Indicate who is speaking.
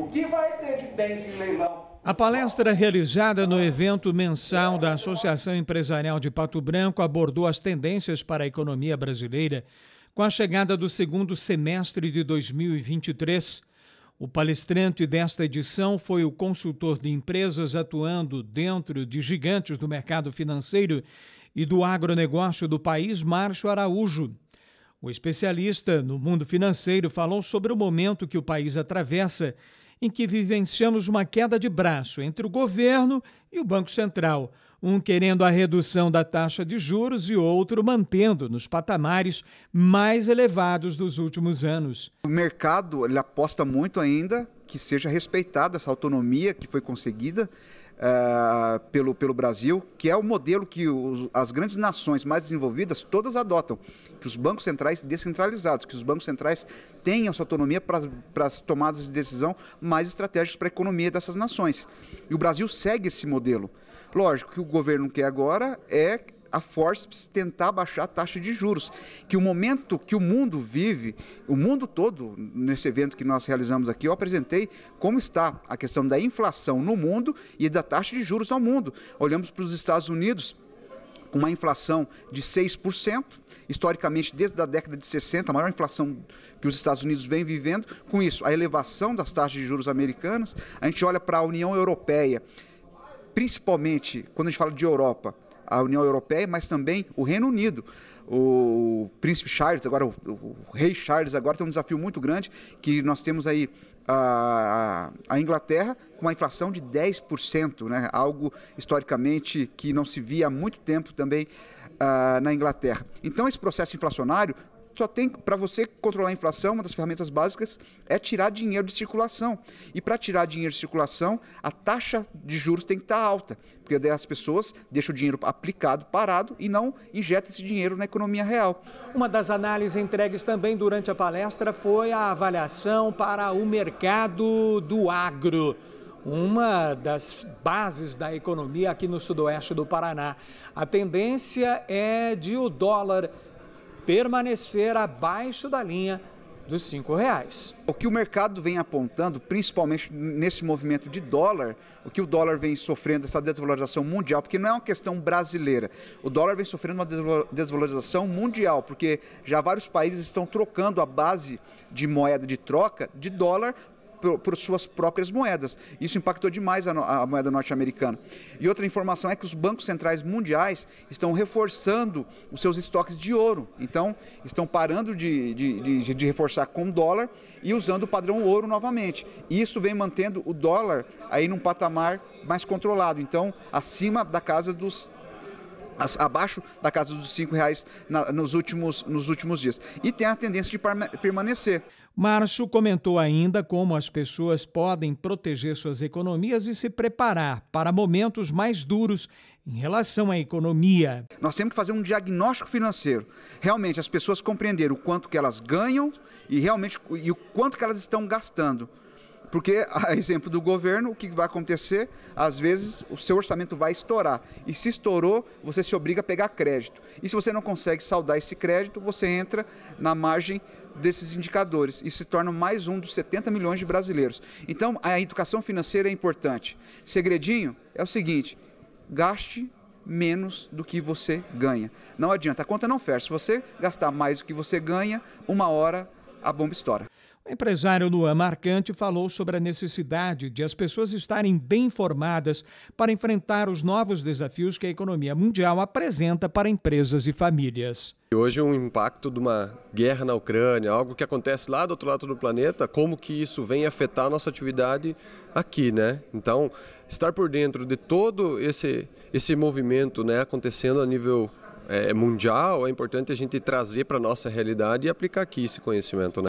Speaker 1: O que vai ter de bens em leilão?
Speaker 2: A palestra realizada no evento mensal da Associação Empresarial de Pato Branco abordou as tendências para a economia brasileira com a chegada do segundo semestre de 2023. O palestrante desta edição foi o consultor de empresas atuando dentro de gigantes do mercado financeiro e do agronegócio do país, Márcio Araújo. O especialista no mundo financeiro falou sobre o momento que o país atravessa em que vivenciamos uma queda de braço entre o governo e o Banco Central, um querendo a redução da taxa de juros e outro mantendo nos patamares mais elevados dos últimos anos. O mercado ele aposta muito ainda
Speaker 1: que seja respeitada essa autonomia que foi conseguida uh, pelo, pelo Brasil, que é o modelo que os, as grandes nações mais desenvolvidas todas adotam, que os bancos centrais descentralizados, que os bancos centrais tenham sua autonomia para as tomadas de decisão mais estratégicas para a economia dessas nações. E o Brasil segue esse modelo. Lógico que o governo quer agora é a forceps tentar baixar a taxa de juros. Que o momento que o mundo vive, o mundo todo, nesse evento que nós realizamos aqui, eu apresentei como está a questão da inflação no mundo e da taxa de juros no mundo. Olhamos para os Estados Unidos, com uma inflação de 6%, historicamente desde a década de 60, a maior inflação que os Estados Unidos vem vivendo. Com isso, a elevação das taxas de juros americanas. A gente olha para a União Europeia, principalmente quando a gente fala de Europa, a União Europeia, mas também o Reino Unido. O príncipe Charles, agora o, o rei Charles, agora tem um desafio muito grande que nós temos aí a, a, Inglaterra com uma inflação de 10%, né? algo historicamente que não se via há muito tempo também uh, na Inglaterra. Então, esse processo inflacionário só tem para você controlar a inflação, uma das ferramentas básicas é tirar dinheiro de circulação. E para tirar dinheiro de circulação, a taxa de juros tem que estar tá alta, porque as pessoas
Speaker 2: deixam o dinheiro aplicado parado e não injetam esse dinheiro na economia real. Uma das análises entregues também durante a palestra foi a avaliação para o mercado do agro uma das bases da economia aqui no sudoeste do Paraná. A tendência é de o dólar permanecer abaixo da linha dos cinco reais. O que o mercado vem apontando,
Speaker 1: principalmente nesse movimento de dólar, o que o dólar vem sofrendo essa desvalorização mundial, porque não é uma questão brasileira. O dólar vem sofrendo uma desvalorização mundial, porque já vários países estão trocando a base de moeda de troca de dólar por, por suas próprias moedas. Isso impactou demais a, a moeda norte-americana. E outra informação é que os bancos centrais mundiais estão reforçando os seus estoques de ouro. Então, estão parando de, de, de, de reforçar com dólar e usando o padrão ouro novamente. E isso vem mantendo o dólar aí num patamar mais controlado. Então, acima da casa dos abaixo da casa dos R$ reais na, nos, últimos, nos últimos dias.
Speaker 2: E tem a tendência de permanecer. Márcio comentou ainda como as pessoas podem proteger suas economias e se preparar para momentos mais duros em relação à economia.
Speaker 1: Nós temos que fazer um diagnóstico financeiro. Realmente as pessoas compreenderam o quanto que elas ganham e realmente e o quanto que elas estão gastando. Porque, a exemplo do governo, o que vai acontecer? Às vezes o seu orçamento vai estourar. E se estourou, você se obriga a pegar crédito. E se você não consegue saldar esse crédito, você entra na margem desses indicadores e se torna mais um dos 70 milhões de brasileiros. Então, a educação financeira é importante. Segredinho é o seguinte: gaste menos do que você ganha. Não adianta, a conta não fecha. Se você gastar mais do que você ganha, uma hora a bomba estoura.
Speaker 2: O empresário Luan Marcante falou sobre a necessidade de as pessoas estarem bem informadas para enfrentar os novos desafios que a economia mundial apresenta para empresas e famílias. Hoje, o um impacto de uma guerra na Ucrânia, algo que acontece lá do outro lado do planeta, como que isso vem afetar a nossa atividade aqui, né? Então, estar por dentro de todo esse, esse movimento né, acontecendo a nível é, mundial, é importante a gente trazer para a nossa realidade e aplicar aqui esse conhecimento. Né?